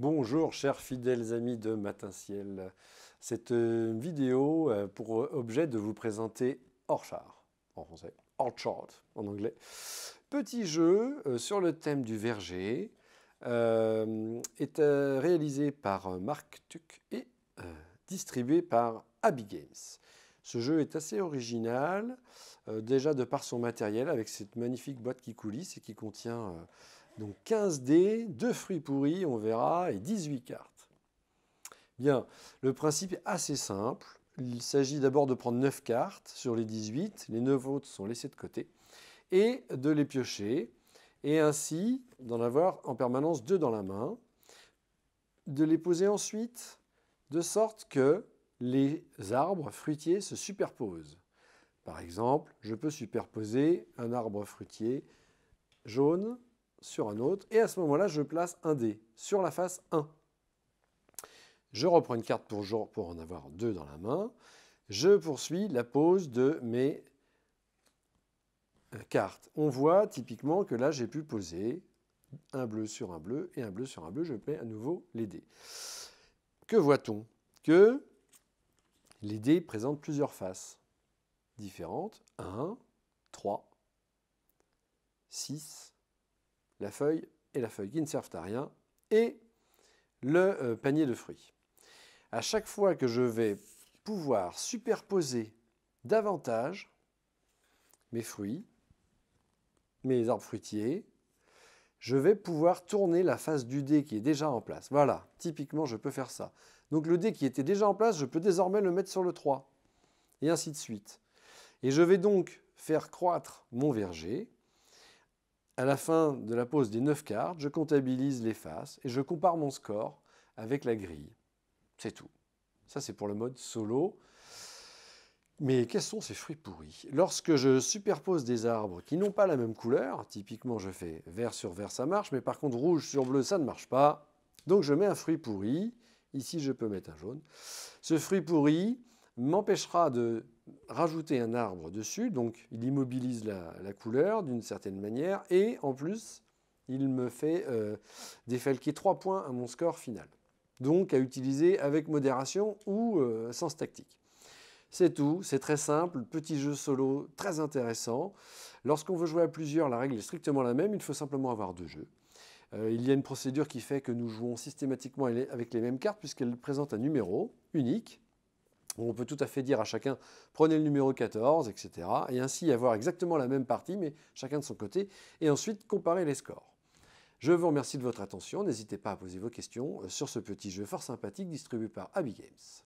Bonjour chers fidèles amis de Matin Ciel. Cette euh, vidéo euh, pour euh, objet de vous présenter Orchard en français, Orchard en anglais. Petit jeu sur le thème du verger est réalisé par Marc Tuck et distribué par Abby Games. Ce jeu est assez original, déjà de par son matériel, avec cette magnifique boîte qui coulisse et qui contient donc 15 dés, 2 fruits pourris, on verra, et 18 cartes. Bien, le principe est assez simple. Il s'agit d'abord de prendre 9 cartes sur les 18, les 9 autres sont laissées de côté, et de les piocher, et ainsi d'en avoir en permanence 2 dans la main, de les poser ensuite de sorte que les arbres fruitiers se superposent. Par exemple, je peux superposer un arbre fruitier jaune sur un autre, et à ce moment-là, je place un dé sur la face 1. Je reprends une carte pour pour en avoir deux dans la main. Je poursuis la pose de mes euh, cartes. On voit typiquement que là, j'ai pu poser un bleu sur un bleu et un bleu sur un bleu. Je mets à nouveau les dés. Que voit-on Que les dés présentent plusieurs faces différentes. 1, 3, 6, la feuille et la feuille qui ne servent à rien, et le euh, panier de fruits. À chaque fois que je vais pouvoir superposer davantage mes fruits, mes arbres fruitiers, je vais pouvoir tourner la face du dé qui est déjà en place. Voilà, typiquement, je peux faire ça. Donc le dé qui était déjà en place, je peux désormais le mettre sur le 3, et ainsi de suite. Et je vais donc faire croître mon verger à la fin de la pose des 9 cartes, je comptabilise les faces et je compare mon score avec la grille. C'est tout. Ça, c'est pour le mode solo. Mais quels sont ces fruits pourris Lorsque je superpose des arbres qui n'ont pas la même couleur, typiquement je fais vert sur vert, ça marche, mais par contre rouge sur bleu, ça ne marche pas. Donc je mets un fruit pourri. Ici, je peux mettre un jaune. Ce fruit pourri, m'empêchera de rajouter un arbre dessus, donc il immobilise la, couleur d'une certaine manière, et en plus, il me fait euh, défalquer 3 points à mon score final. Donc à utiliser avec modération ou euh, sans tactique. C'est tout, c'est très simple, petit jeu solo très intéressant. Lorsqu'on veut jouer à plusieurs, la règle est strictement la même, il faut simplement avoir deux jeux. Euh, il y a une procédure qui fait que nous jouons systématiquement avec les mêmes cartes puisqu'elles présentent un numéro unique on peut tout à fait dire à chacun, prenez le numéro 14, etc. Et ainsi avoir exactement la même partie, mais chacun de son côté, et ensuite comparer les scores. Je vous remercie de votre attention, n'hésitez pas à poser vos questions euh, sur ce petit jeu fort sympathique distribué par Abby Games.